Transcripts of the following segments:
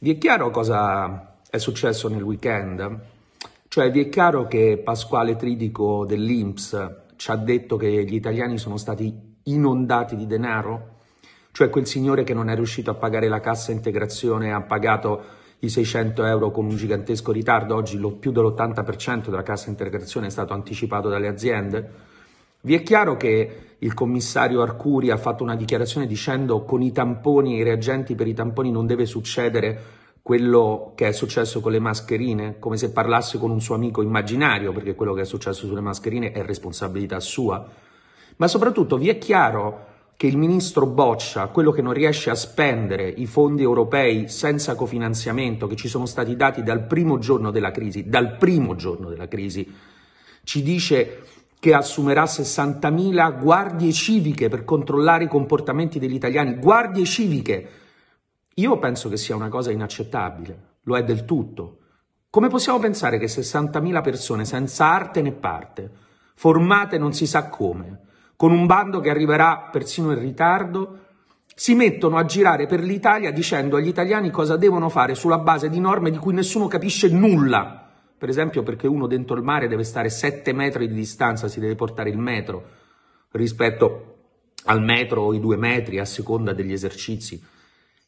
Vi è chiaro cosa è successo nel weekend? Cioè vi è chiaro che Pasquale Tridico dell'Inps ci ha detto che gli italiani sono stati inondati di denaro? Cioè quel signore che non è riuscito a pagare la cassa integrazione ha pagato i 600 euro con un gigantesco ritardo, oggi lo, più dell'80% della cassa integrazione è stato anticipato dalle aziende? Vi è chiaro che il commissario Arcuri ha fatto una dichiarazione dicendo con i tamponi e i reagenti per i tamponi non deve succedere quello che è successo con le mascherine, come se parlasse con un suo amico immaginario, perché quello che è successo sulle mascherine è responsabilità sua. Ma soprattutto vi è chiaro che il ministro Boccia, quello che non riesce a spendere i fondi europei senza cofinanziamento che ci sono stati dati dal primo giorno della crisi, dal primo giorno della crisi, ci dice che assumerà 60.000 guardie civiche per controllare i comportamenti degli italiani. Guardie civiche! Io penso che sia una cosa inaccettabile, lo è del tutto. Come possiamo pensare che 60.000 persone senza arte né parte, formate non si sa come, con un bando che arriverà persino in ritardo, si mettono a girare per l'Italia dicendo agli italiani cosa devono fare sulla base di norme di cui nessuno capisce nulla? Per esempio perché uno dentro il mare deve stare 7 metri di distanza, si deve portare il metro rispetto al metro o i due metri a seconda degli esercizi.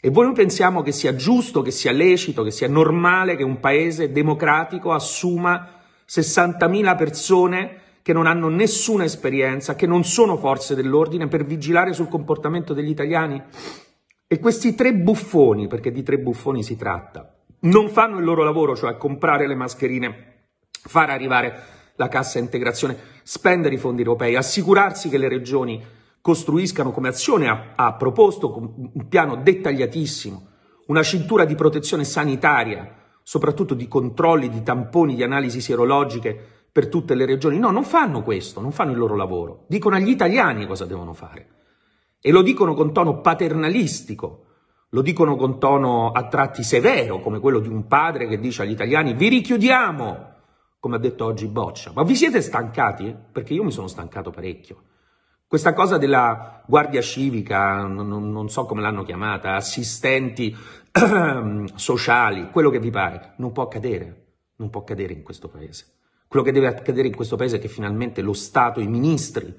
E voi non pensiamo che sia giusto, che sia lecito, che sia normale che un paese democratico assuma 60.000 persone che non hanno nessuna esperienza, che non sono forze dell'ordine per vigilare sul comportamento degli italiani? E questi tre buffoni, perché di tre buffoni si tratta, non fanno il loro lavoro, cioè comprare le mascherine, far arrivare la cassa integrazione, spendere i fondi europei, assicurarsi che le regioni costruiscano come azione, ha, ha proposto un piano dettagliatissimo, una cintura di protezione sanitaria, soprattutto di controlli, di tamponi, di analisi sierologiche per tutte le regioni. No, non fanno questo, non fanno il loro lavoro. Dicono agli italiani cosa devono fare. E lo dicono con tono paternalistico, lo dicono con tono a tratti severo, come quello di un padre che dice agli italiani vi richiudiamo, come ha detto oggi Boccia. Ma vi siete stancati? Perché io mi sono stancato parecchio. Questa cosa della guardia civica, non, non so come l'hanno chiamata, assistenti sociali, quello che vi pare, non può accadere, non può accadere in questo paese. Quello che deve accadere in questo paese è che finalmente lo Stato, i ministri,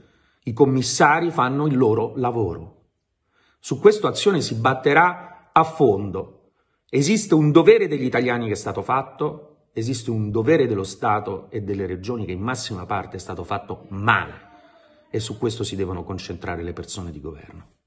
i commissari fanno il loro lavoro. Su questo Azione si batterà a fondo. Esiste un dovere degli italiani che è stato fatto, esiste un dovere dello Stato e delle regioni che in massima parte è stato fatto male e su questo si devono concentrare le persone di governo.